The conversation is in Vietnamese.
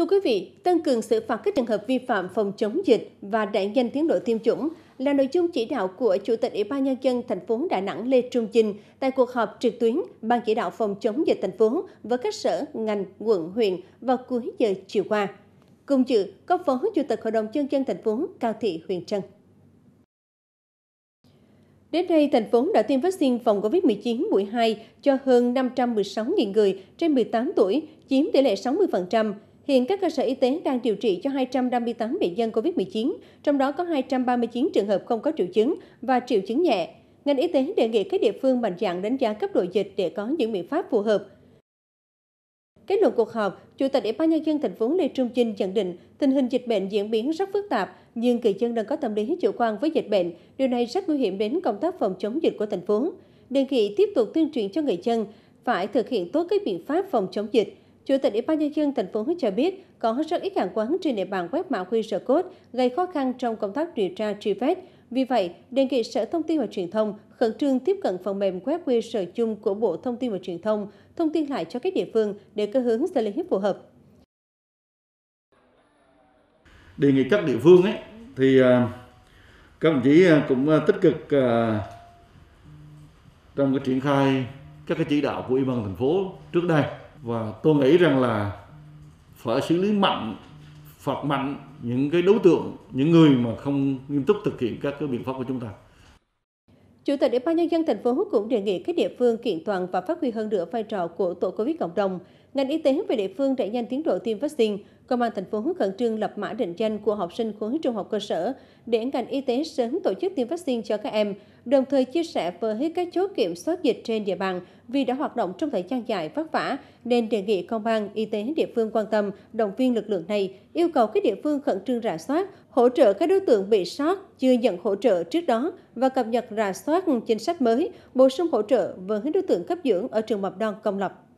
Thưa quý vị, tăng cường xử phạt các trường hợp vi phạm phòng chống dịch và đẩy nhanh tiến độ tiêm chủng là nội dung chỉ đạo của Chủ tịch Ủy ban nhân dân thành phố Đà Nẵng Lê Trung Chinh tại cuộc họp trực tuyến Ban chỉ đạo phòng chống dịch thành phố với các sở, ngành, quận, huyện vào cuối giờ chiều qua. Cùng dự có Phó Chủ tịch Hội đồng nhân dân thành phố Cao Thị Huyền Trân. Đến nay, thành phố đã tiêm vaccine phòng COVID-19 mũi 2 cho hơn 516.000 người trên 18 tuổi, chiếm tỷ lệ 60%. Hiện các cơ sở y tế đang điều trị cho 258 bệnh nhân COVID-19, trong đó có 239 trường hợp không có triệu chứng và triệu chứng nhẹ. Ngành y tế đề nghị các địa phương mạnh dạng đánh giá cấp độ dịch để có những biện pháp phù hợp. Kết luận cuộc họp, Chủ tịch Ủy ban nhân dân thành phố Lê Trung Chinh nhận định tình hình dịch bệnh diễn biến rất phức tạp, nhưng người dân đang có tâm lý chủ quan với dịch bệnh, điều này rất nguy hiểm đến công tác phòng chống dịch của thành phố. Đề nghị tiếp tục tuyên truyền cho người dân phải thực hiện tốt các biện pháp phòng chống dịch, Chủ tịch Ủy ban nhân dân thành phố cho biết còn rất ít hàng quán trên địa bàn quét mã QR code gây khó khăn trong công tác điều tra truy vết. Vì vậy, đề nghị Sở Thông tin và Truyền thông khẩn trương tiếp cận phần mềm quét QR chung của Bộ Thông tin và Truyền thông, thông tin lại cho các địa phương để có hướng xử lý phù hợp. Đề nghị các địa phương ấy thì à, các đồng chí à, cũng à, tích cực trong cái triển khai các cái chỉ đạo của Ủy ban thành phố trước đây và tôi nghĩ rằng là phải xử lý mạnh phạt mạnh những cái đối tượng những người mà không nghiêm túc thực hiện các cái biện pháp của chúng ta Chủ tịch Ủy ban nhân dân thành phố cũng đề nghị các địa phương kiện toàn và phát huy hơn nữa vai trò của tổ COVID cộng đồng. Ngành y tế về địa phương đẩy nhanh tiến độ tiêm vaccine, Công an thành phố khẩn trương lập mã định danh của học sinh khối trung học cơ sở để ngành y tế sớm tổ chức tiêm vaccine cho các em, đồng thời chia sẻ với các chốt kiểm soát dịch trên địa bàn vì đã hoạt động trong thời gian dài vất vả nên đề nghị công an, y tế địa phương quan tâm, động viên lực lượng này, yêu cầu các địa phương khẩn trương rà soát, hỗ trợ các đối tượng bị sót chưa nhận hỗ trợ trước đó và cập nhật rà soát chính sách mới, bổ sung hỗ trợ với đối tượng cấp dưỡng ở trường mầm non công lập.